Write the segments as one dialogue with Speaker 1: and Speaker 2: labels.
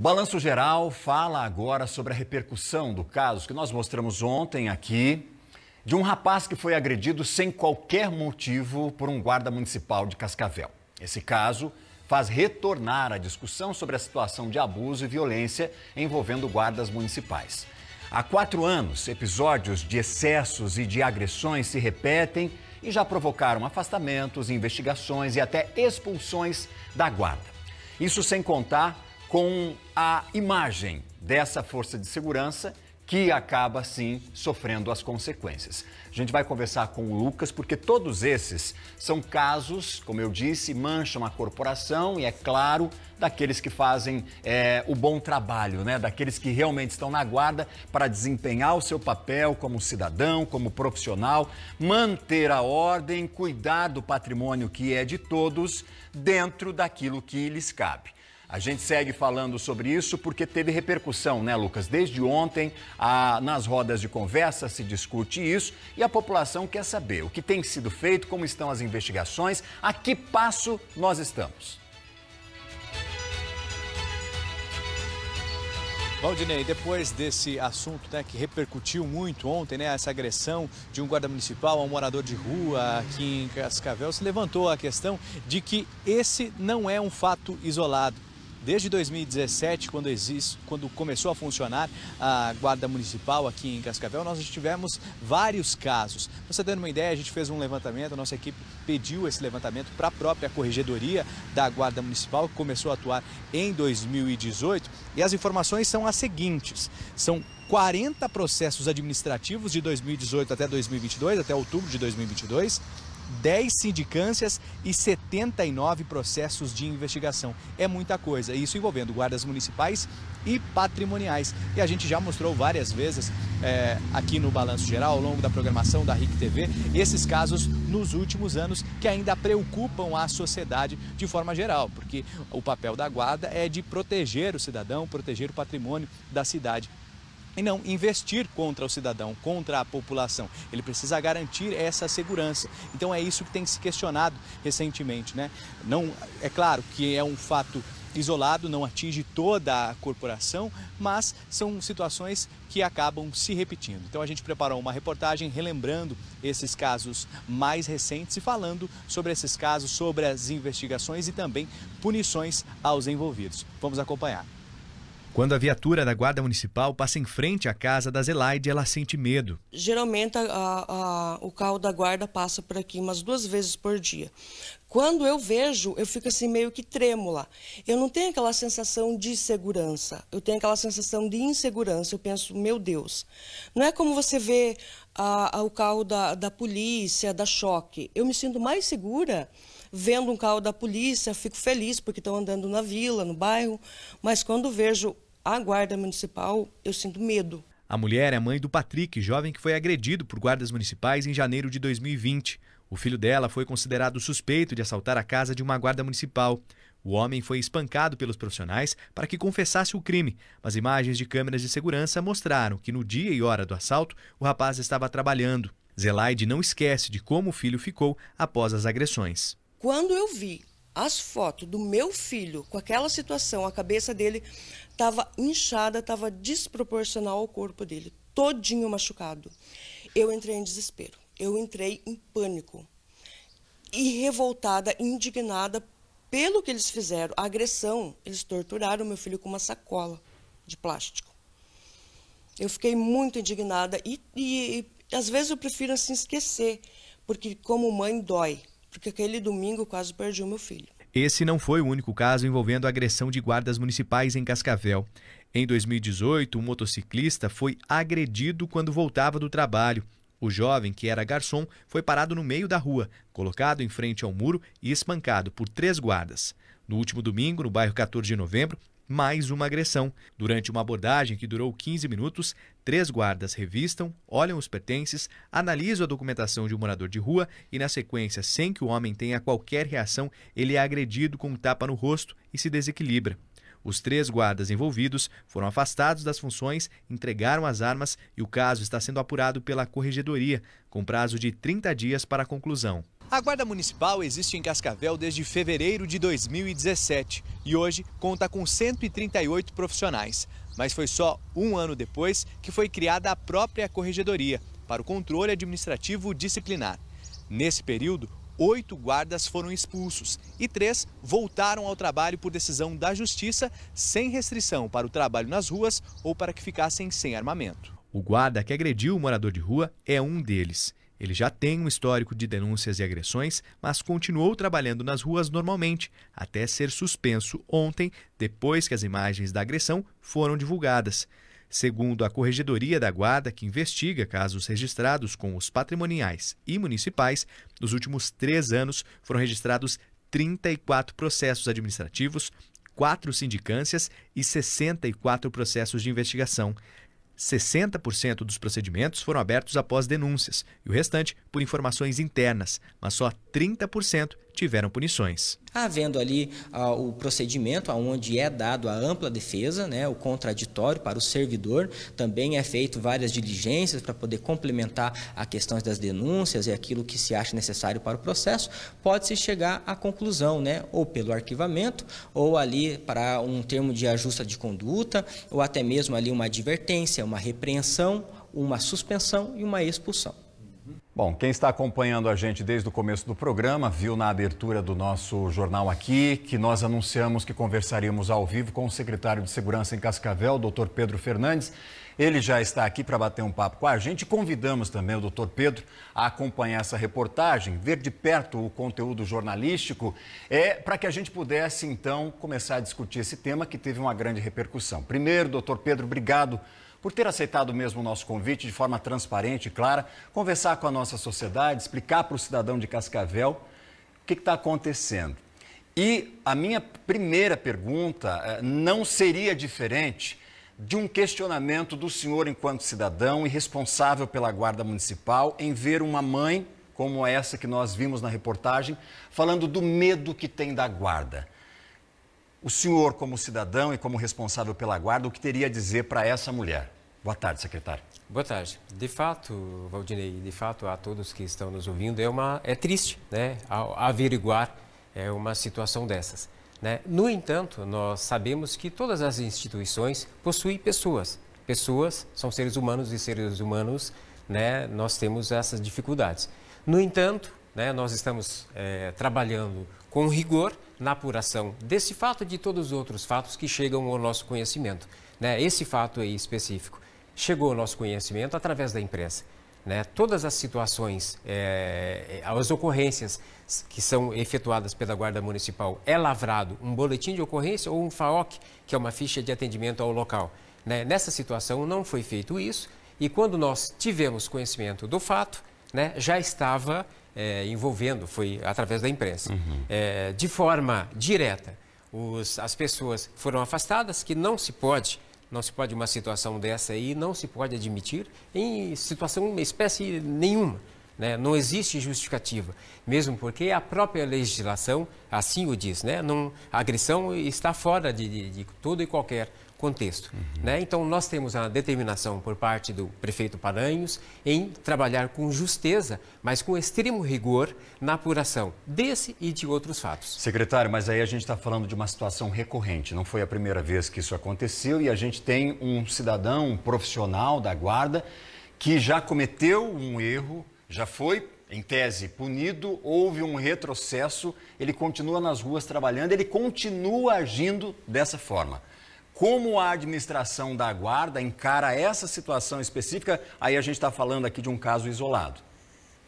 Speaker 1: O Balanço Geral fala agora sobre a repercussão do caso que nós mostramos ontem aqui, de um rapaz que foi agredido sem qualquer motivo por um guarda municipal de Cascavel. Esse caso faz retornar a discussão sobre a situação de abuso e violência envolvendo guardas municipais. Há quatro anos, episódios de excessos e de agressões se repetem e já provocaram afastamentos, investigações e até expulsões da guarda. Isso sem contar com a imagem dessa força de segurança que acaba sim sofrendo as consequências. A gente vai conversar com o Lucas porque todos esses são casos, como eu disse, mancham a corporação e é claro daqueles que fazem é, o bom trabalho, né? Daqueles que realmente estão na guarda para desempenhar o seu papel como cidadão, como profissional, manter a ordem, cuidar do patrimônio que é de todos dentro daquilo que lhes cabe. A gente segue falando sobre isso porque teve repercussão, né, Lucas? Desde ontem, a, nas rodas de conversa se discute isso e a população quer saber o que tem sido feito, como estão as
Speaker 2: investigações, a que passo nós estamos. Valdinei, depois desse assunto né, que repercutiu muito ontem, né, essa agressão de um guarda municipal a um morador de rua aqui em Cascavel, se levantou a questão de que esse não é um fato isolado desde 2017, quando, existe, quando começou a funcionar a Guarda Municipal aqui em Cascavel, nós tivemos vários casos. Pra você tendo uma ideia, a gente fez um levantamento, a nossa equipe pediu esse levantamento para a própria Corregedoria da Guarda Municipal, que começou a atuar em 2018, e as informações são as seguintes, são 40 processos administrativos de 2018 até 2022, até outubro de 2022, 10 sindicâncias e 79 processos de investigação. É muita coisa, isso envolvendo guardas municipais e patrimoniais. E a gente já mostrou várias vezes é, aqui no Balanço Geral, ao longo da programação da RIC TV, esses casos nos últimos anos que ainda preocupam a sociedade de forma geral, porque o papel da guarda é de proteger o cidadão, proteger o patrimônio da cidade e não investir contra o cidadão, contra a população. Ele precisa garantir essa segurança. Então é isso que tem se questionado recentemente, né? Não é claro que é um fato isolado, não atinge toda a corporação, mas são situações que acabam se repetindo. Então a gente preparou uma reportagem relembrando esses casos mais recentes e falando sobre esses casos, sobre as investigações e também punições aos envolvidos. Vamos acompanhar. Quando a viatura da Guarda Municipal passa em frente à casa da Zelaide, ela sente medo.
Speaker 3: Geralmente a, a, o carro da guarda passa por aqui umas duas vezes por dia. Quando eu vejo, eu fico assim meio que trêmula. Eu não tenho aquela sensação de segurança. Eu tenho aquela sensação de insegurança. Eu penso, meu Deus. Não é como você vê a, o carro da, da polícia, da choque. Eu me sinto mais segura vendo um carro da polícia, fico feliz porque estão andando na vila, no bairro, mas quando vejo a guarda municipal, eu sinto medo.
Speaker 2: A mulher é mãe do Patrick, jovem que foi agredido por guardas municipais em janeiro de 2020. O filho dela foi considerado suspeito de assaltar a casa de uma guarda municipal. O homem foi espancado pelos profissionais para que confessasse o crime, mas imagens de câmeras de segurança mostraram que no dia e hora do assalto o rapaz estava trabalhando. Zelaide não esquece de como o filho ficou após as agressões.
Speaker 3: Quando eu vi as fotos do meu filho com aquela situação, a cabeça dele estava inchada, estava desproporcional ao corpo dele, todinho machucado. Eu entrei em desespero, eu entrei em pânico e revoltada, indignada pelo que eles fizeram, a agressão. Eles torturaram meu filho com uma sacola de plástico. Eu fiquei muito indignada e, e, e às vezes eu prefiro assim esquecer, porque como mãe dói, porque aquele domingo quase perdi o meu filho.
Speaker 2: Esse não foi o único caso envolvendo agressão de guardas municipais em Cascavel. Em 2018, um motociclista foi agredido quando voltava do trabalho. O jovem, que era garçom, foi parado no meio da rua, colocado em frente ao muro e espancado por três guardas. No último domingo, no bairro 14 de novembro, mais uma agressão. Durante uma abordagem que durou 15 minutos, três guardas revistam, olham os pertences, analisam a documentação de um morador de rua e, na sequência, sem que o homem tenha qualquer reação, ele é agredido com um tapa no rosto e se desequilibra. Os três guardas envolvidos foram afastados das funções, entregaram as armas e o caso está sendo apurado pela corregedoria, com prazo de 30 dias para a conclusão. A Guarda Municipal existe em Cascavel desde fevereiro de 2017 e hoje conta com 138 profissionais. Mas foi só um ano depois que foi criada a própria Corregedoria para o controle administrativo disciplinar. Nesse período, oito guardas foram expulsos e três voltaram ao trabalho por decisão da Justiça, sem restrição para o trabalho nas ruas ou para que ficassem sem armamento. O guarda que agrediu o morador de rua é um deles. Ele já tem um histórico de denúncias e agressões, mas continuou trabalhando nas ruas normalmente, até ser suspenso ontem, depois que as imagens da agressão foram divulgadas. Segundo a Corregedoria da Guarda, que investiga casos registrados com os patrimoniais e municipais, nos últimos três anos foram registrados 34 processos administrativos, quatro sindicâncias e 64 processos de investigação. 60% dos procedimentos foram abertos após denúncias e o restante por informações internas, mas só 30% tiveram punições.
Speaker 4: Havendo ali ah, o procedimento onde é dado a ampla defesa, né, o contraditório para o servidor, também é feito várias diligências para poder complementar a questão das denúncias e aquilo que se acha necessário para o processo, pode-se chegar à conclusão, né, ou pelo arquivamento, ou ali para um termo de ajusta de conduta, ou até mesmo ali uma advertência, uma repreensão, uma
Speaker 2: suspensão e uma expulsão.
Speaker 1: Bom, quem está acompanhando a gente desde o começo do programa viu na abertura do nosso jornal aqui que nós anunciamos que conversaríamos ao vivo com o secretário de Segurança em Cascavel, doutor Pedro Fernandes. Ele já está aqui para bater um papo com a gente. Convidamos também o doutor Pedro a acompanhar essa reportagem, ver de perto o conteúdo jornalístico, é para que a gente pudesse então começar a discutir esse tema que teve uma grande repercussão. Primeiro, doutor Pedro, obrigado por ter aceitado mesmo o nosso convite de forma transparente e clara, conversar com a nossa sociedade, explicar para o cidadão de Cascavel o que está acontecendo. E a minha primeira pergunta eh, não seria diferente de um questionamento do senhor enquanto cidadão e responsável pela Guarda Municipal em ver uma mãe como essa que nós vimos na reportagem, falando do medo que tem da guarda. O senhor, como cidadão e como responsável pela guarda, o que teria a dizer para essa mulher? Boa tarde, secretário.
Speaker 4: Boa tarde. De fato, Valdinei, de fato, a todos que estão nos ouvindo, é, uma, é triste né, averiguar é, uma situação dessas. Né? No entanto, nós sabemos que todas as instituições possuem pessoas. Pessoas são seres humanos e seres humanos né, nós temos essas dificuldades. No entanto, né, nós estamos é, trabalhando com rigor na apuração desse fato e de todos os outros fatos que chegam ao nosso conhecimento. Né? Esse fato aí específico chegou ao nosso conhecimento através da imprensa. Né? Todas as situações, é, as ocorrências que são efetuadas pela Guarda Municipal, é lavrado um boletim de ocorrência ou um FAOC, que é uma ficha de atendimento ao local. Né? Nessa situação não foi feito isso e quando nós tivemos conhecimento do fato, né, já estava é, envolvendo, foi através da imprensa, uhum. é, de forma direta. Os, as pessoas foram afastadas, que não se pode, não se pode uma situação dessa aí, não se pode admitir em situação, espécie nenhuma. Né? Não existe justificativa, mesmo porque a própria legislação assim o diz. Né? Não, a agressão está fora de, de, de todo e qualquer contexto. Uhum. Né? Então, nós temos a determinação por parte do prefeito Paranhos em trabalhar com justeza, mas com extremo rigor na apuração desse e de outros fatos.
Speaker 1: Secretário, mas aí a gente está falando de uma situação recorrente, não foi a primeira vez que isso aconteceu e a gente tem um cidadão, um profissional da guarda que já cometeu um erro, já foi em tese, punido, houve um retrocesso, ele continua nas ruas trabalhando, ele continua agindo dessa forma como a administração da guarda encara essa situação específica, aí a gente
Speaker 4: está falando aqui de um caso isolado.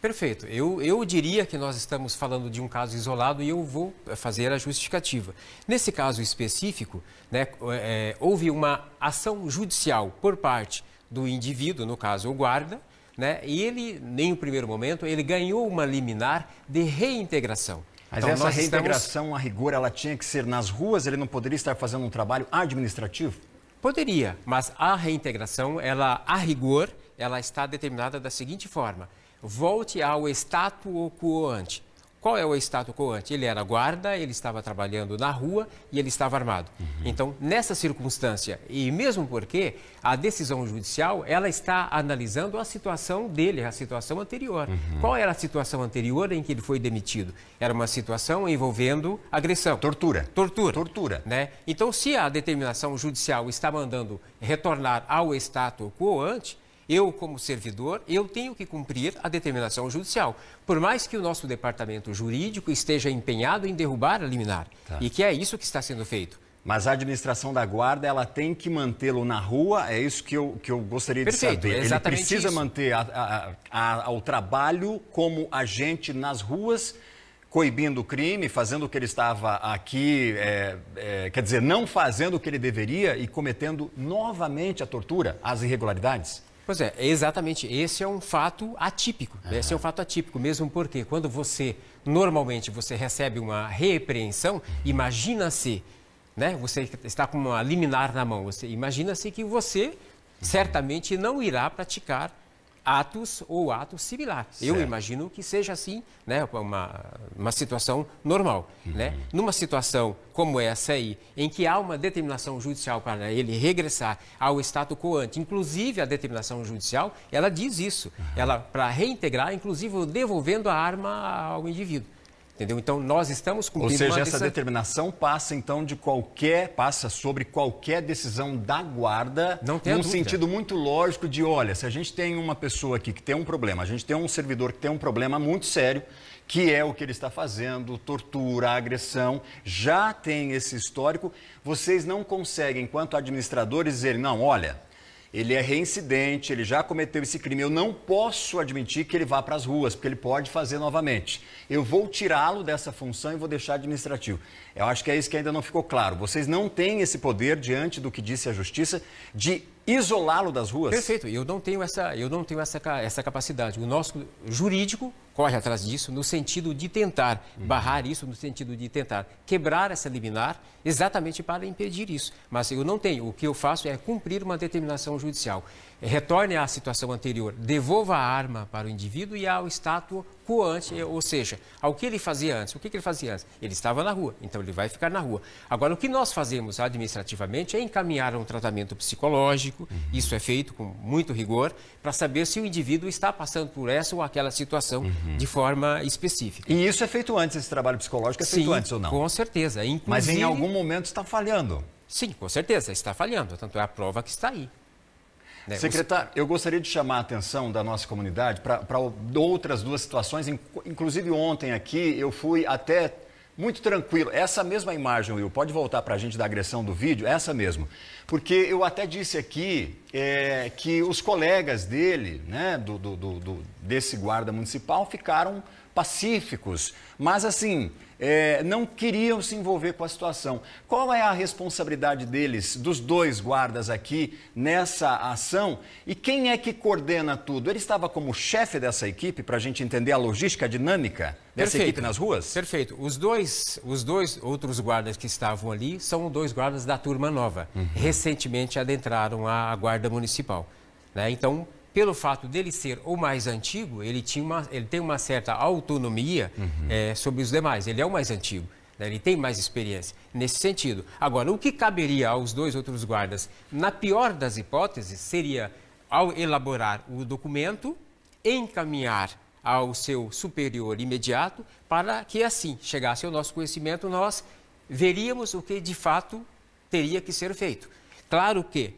Speaker 4: Perfeito. Eu, eu diria que nós estamos falando de um caso isolado e eu vou eh, fazer a justificativa. Nesse caso específico, né, é, houve uma ação judicial por parte do indivíduo, no caso o guarda, né, e ele, em um primeiro momento, ele ganhou uma liminar de reintegração. Mas então, essa reintegração,
Speaker 1: estamos... a rigor, ela tinha que ser nas ruas? Ele não poderia estar fazendo um trabalho
Speaker 4: administrativo? Poderia, mas a reintegração, ela, a rigor, ela está determinada da seguinte forma. Volte ao status quo ante. Qual é o status quo ante? Ele era guarda, ele estava trabalhando na rua e ele estava armado. Uhum. Então, nessa circunstância, e mesmo porque a decisão judicial, ela está analisando a situação dele, a situação anterior. Uhum. Qual era a situação anterior em que ele foi demitido? Era uma situação envolvendo agressão. Tortura. Tortura. Tortura. Né? Então, se a determinação judicial está mandando retornar ao status quo ante, eu, como servidor, eu tenho que cumprir a determinação judicial. Por mais que o nosso departamento jurídico esteja empenhado em derrubar a liminar. Tá. E que é isso que está sendo feito. Mas a administração da
Speaker 1: guarda, ela tem que mantê-lo na rua, é isso que eu, que eu gostaria Perfeito, de saber. É Ele precisa isso. manter a, a, a, o trabalho como agente nas ruas coibindo o crime, fazendo o que ele estava aqui, é, é, quer dizer, não fazendo o que ele
Speaker 4: deveria e cometendo novamente a tortura, as irregularidades? Pois é, é, exatamente. Esse é um fato atípico. Uhum. Esse é um fato atípico, mesmo porque quando você, normalmente, você recebe uma repreensão, uhum. imagina-se, né? Você está com uma liminar na mão. Você imagina-se que você certamente não irá praticar atos ou atos similares. Eu imagino que seja assim, né, uma, uma situação normal. Uhum. Né? Numa situação como essa aí, em que há uma determinação judicial para ele regressar ao status quo ante, inclusive a determinação judicial, ela diz isso, uhum. ela para reintegrar, inclusive devolvendo a arma ao indivíduo. Entendeu? Então nós estamos cumprindo. Ou seja, essa determinação passa então de qualquer passa sobre
Speaker 1: qualquer decisão da guarda, não tem num sentido muito lógico de, olha, se a gente tem uma pessoa aqui que tem um problema, a gente tem um servidor que tem um problema muito sério, que é o que ele está fazendo, tortura, agressão, já tem esse histórico, vocês não conseguem, enquanto administradores, dizer, não, olha, ele é reincidente, ele já cometeu esse crime. Eu não posso admitir que ele vá para as ruas, porque ele pode fazer novamente. Eu vou tirá-lo dessa função e vou deixar administrativo. Eu acho que é isso que ainda não ficou claro. Vocês não têm esse poder,
Speaker 4: diante do que disse a Justiça, de isolá-lo das ruas? Perfeito. Eu não tenho essa, eu não tenho essa, essa capacidade. O nosso jurídico corre atrás disso no sentido de tentar barrar isso, no sentido de tentar quebrar essa liminar, exatamente para impedir isso. Mas eu não tenho. O que eu faço é cumprir uma determinação judicial retorne à situação anterior, devolva a arma para o indivíduo e ao estátua quo ante, ou seja, ao que ele fazia antes. O que, que ele fazia antes? Ele estava na rua, então ele vai ficar na rua. Agora, o que nós fazemos administrativamente é encaminhar um tratamento psicológico, uhum. isso é feito com muito rigor, para saber se o indivíduo está passando por essa ou aquela situação uhum. de forma específica. E isso é feito antes, esse trabalho psicológico é feito Sim, antes ou não? Com certeza. Inclusive... Mas em algum momento está falhando. Sim, com certeza, está falhando. Tanto é a prova que está aí. É, Secretário, eu
Speaker 1: gostaria de chamar a atenção da nossa comunidade para outras duas situações. Inclusive, ontem aqui eu fui até muito tranquilo. Essa mesma imagem, Will, pode voltar para a gente da agressão do vídeo? Essa mesmo. Porque eu até disse aqui é, que os colegas dele, né, do, do, do, desse guarda municipal, ficaram pacíficos, mas assim, é, não queriam se envolver com a situação. Qual é a responsabilidade deles, dos dois guardas aqui, nessa ação? E quem é que coordena tudo? Ele estava como chefe dessa equipe, para a gente entender a logística a dinâmica dessa Perfeito. equipe nas
Speaker 4: ruas? Perfeito. Os dois, os dois outros guardas que estavam ali são dois guardas da turma nova. Uhum. Recentemente adentraram a, guarda municipal. Né? Então, pelo fato dele ser o mais antigo, ele, tinha uma, ele tem uma certa autonomia uhum. é, sobre os demais. Ele é o mais antigo, né? ele tem mais experiência nesse sentido. Agora, o que caberia aos dois outros guardas, na pior das hipóteses, seria, ao elaborar o documento, encaminhar ao seu superior imediato, para que assim chegasse ao nosso conhecimento, nós veríamos o que de fato teria que ser feito. Claro que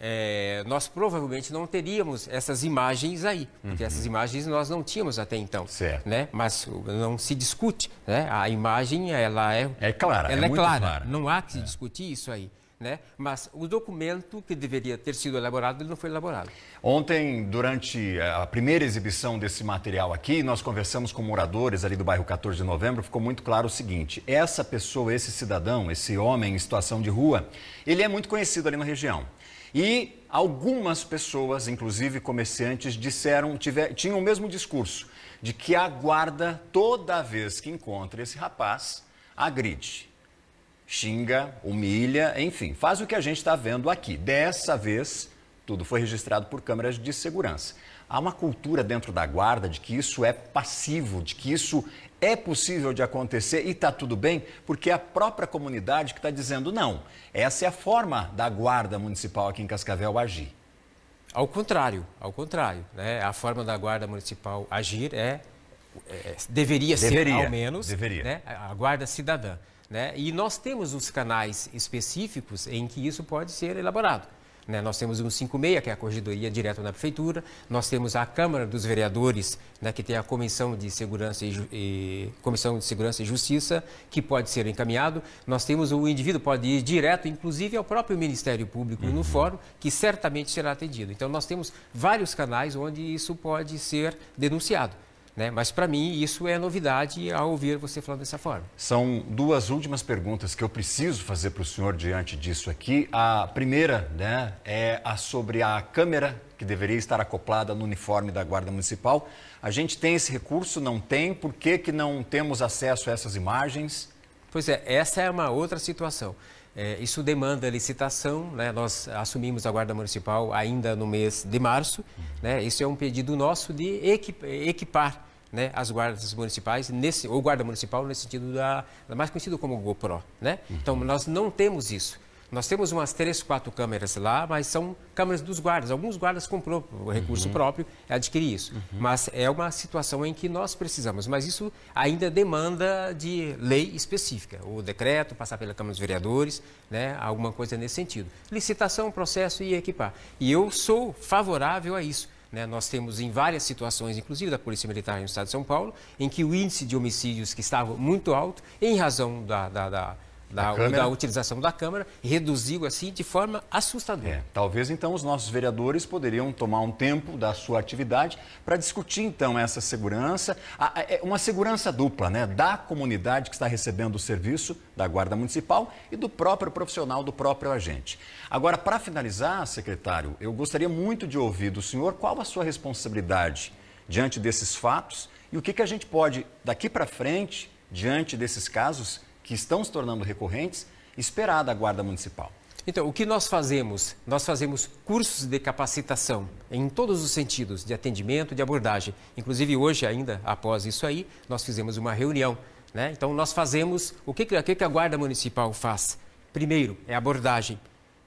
Speaker 4: é, nós provavelmente não teríamos essas imagens aí, porque uhum. essas imagens nós não tínhamos até então, certo. né? Mas não se discute, né? A imagem ela é, é clara, ela é, é clara. clara. não há que se é. discutir isso aí. Né? Mas o documento que deveria ter sido elaborado, ele não foi elaborado. Ontem, durante
Speaker 1: a primeira exibição desse material aqui, nós conversamos com moradores ali do bairro 14 de novembro, ficou muito claro o seguinte: essa pessoa, esse cidadão, esse homem em situação de rua, ele é muito conhecido ali na região. E algumas pessoas, inclusive comerciantes, disseram, tiver, tinham o mesmo discurso, de que aguarda toda vez que encontra esse rapaz, agride, xinga, humilha, enfim, faz o que a gente está vendo aqui. Dessa vez, tudo foi registrado por câmeras de segurança. Há uma cultura dentro da guarda de que isso é passivo, de que isso é possível de acontecer e está tudo bem, porque é a própria comunidade que está dizendo não. Essa é a forma da guarda municipal aqui em Cascavel agir.
Speaker 4: Ao contrário, ao contrário. Né? A forma da guarda municipal agir é, é deveria, deveria, ser, ao menos, deveria. Né? a guarda cidadã. Né? E nós temos os canais específicos em que isso pode ser elaborado. Né? Nós temos o 156, que é a corregedoria direto na prefeitura, nós temos a Câmara dos Vereadores, né, que tem a Comissão de Segurança e, e, Comissão de Segurança e Justiça, que pode ser encaminhado. Nós temos o indivíduo pode ir direto, inclusive ao próprio Ministério Público uhum. no fórum, que certamente será atendido. Então nós temos vários canais onde isso pode ser denunciado. Né? Mas para mim isso é novidade ao ouvir você falando dessa forma.
Speaker 1: São duas últimas perguntas que eu preciso fazer para o senhor diante disso aqui. A primeira né, é a sobre a câmera que deveria estar acoplada no uniforme da Guarda Municipal. A gente tem esse recurso? Não tem? Por que, que não temos acesso a essas
Speaker 4: imagens? Pois é, essa é uma outra situação. É, isso demanda licitação, né? nós assumimos a Guarda Municipal ainda no mês de março. Né? Isso é um pedido nosso de equipar né, as guardas municipais, nesse, ou guarda municipal, nesse sentido da, da mais conhecido como GoPro. Né? Então, uhum. Então, nós não temos isso. Nós temos umas três, quatro câmeras lá, mas são câmeras dos guardas. Alguns guardas comprou o recurso uhum. próprio, adquirir isso. Uhum. Mas é uma situação em que nós precisamos. Mas isso ainda demanda de lei específica. O decreto, passar pela Câmara dos Vereadores, né, alguma coisa nesse sentido. Licitação, processo e equipar. E eu sou favorável a isso. Né? Nós temos em várias situações, inclusive da Polícia Militar no Estado de São Paulo, em que o índice de homicídios que estava muito alto, em razão da, da, da da, da, utilização da Câmara, reduziu assim de
Speaker 1: forma assustadora. É, talvez então os nossos vereadores poderiam tomar um tempo da sua atividade para discutir então essa segurança, é uma segurança dupla, né, da comunidade que está recebendo o serviço da Guarda Municipal e do próprio profissional, do próprio agente. Agora, para finalizar, secretário, eu gostaria muito de ouvir do senhor qual a sua responsabilidade diante desses fatos e o que, que a gente pode, daqui para frente, diante
Speaker 4: desses casos, que estão se tornando recorrentes, esperar da Guarda Municipal. Então, o que nós fazemos? Nós fazemos cursos de capacitação em todos os sentidos, de atendimento, de abordagem. Inclusive, hoje, ainda após isso aí, nós fizemos uma reunião. Né? Então, nós fazemos o que, que a Guarda Municipal faz? Primeiro, é abordagem.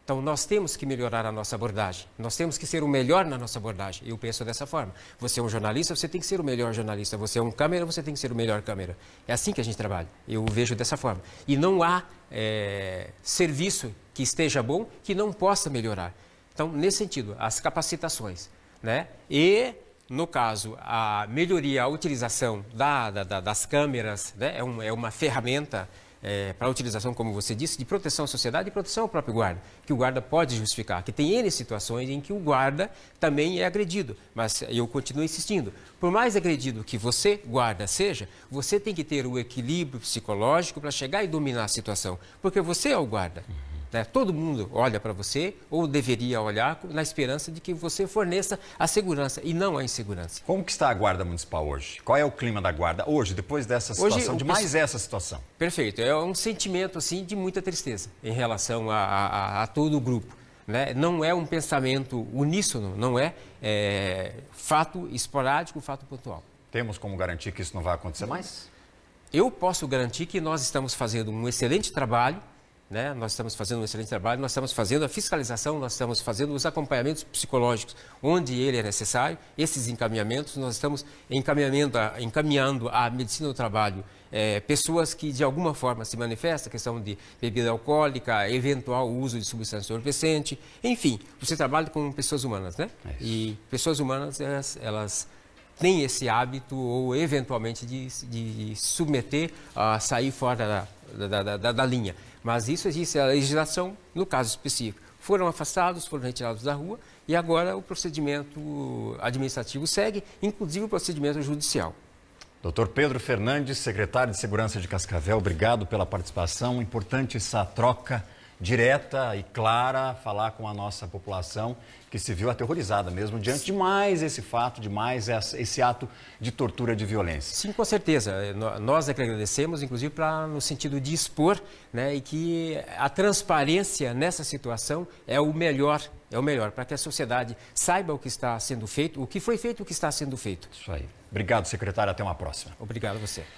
Speaker 4: Então nós temos que melhorar a nossa abordagem, nós temos que ser o melhor na nossa abordagem. Eu penso dessa forma. Você é um jornalista, você tem que ser o melhor jornalista. Você é um câmera, você tem que ser o melhor câmera. É assim que a gente trabalha. Eu vejo dessa forma. E não há é, serviço que esteja bom que não possa melhorar. Então nesse sentido, as capacitações, né? E no caso, a melhoria, a utilização da, da, das câmeras né? é, um, é uma ferramenta é, para utilização, como você disse, de proteção à sociedade e proteção ao próprio guarda, que o guarda pode justificar, que tem N situações em que o guarda também é agredido. Mas eu continuo insistindo, por mais agredido que você, guarda, seja, você tem que ter o equilíbrio psicológico para chegar e dominar a situação, porque você é o guarda. Né? Todo mundo olha para você, ou deveria olhar, na esperança de que você forneça a segurança e não a insegurança. Como que está a Guarda Municipal hoje? Qual é o clima da Guarda hoje, depois dessa situação, hoje, de mais essa situação? Perfeito. É um sentimento assim, de muita tristeza em relação a, a, a todo o grupo. Né? Não é um pensamento uníssono, não é, é fato esporádico, fato pontual. Temos como garantir que isso não vai acontecer mais? Eu posso garantir que nós estamos fazendo um excelente trabalho né? Nós estamos fazendo um excelente trabalho, nós estamos fazendo a fiscalização, nós estamos fazendo os acompanhamentos psicológicos onde ele é necessário, esses encaminhamentos, nós estamos encaminhando, a, encaminhando medicina do trabalho é, pessoas que de alguma forma se manifestam, questão de bebida alcoólica, eventual uso de substância entorpecente, enfim, você trabalha com pessoas humanas, né? É e pessoas humanas, elas, elas tem esse hábito ou eventualmente de, de submeter a sair fora da, da, da, da linha. Mas isso existe a legislação no caso específico. Foram afastados, foram retirados da rua e agora o procedimento administrativo segue, inclusive o procedimento judicial.
Speaker 1: Doutor Pedro Fernandes, secretário de Segurança de Cascavel, obrigado pela participação. Importante essa troca direta e clara, falar com a nossa população que se viu aterrorizada mesmo diante de mais esse fato, de
Speaker 4: mais esse ato de tortura, de violência. Sim, com certeza. É, nós é que agradecemos, inclusive, pra, no sentido de expor né, e que a transparência nessa situação é o melhor, é o melhor, para que a sociedade saiba o que está sendo feito, o que foi feito, o que está sendo feito. Isso aí. Obrigado, secretário. Até uma próxima. Obrigado a você.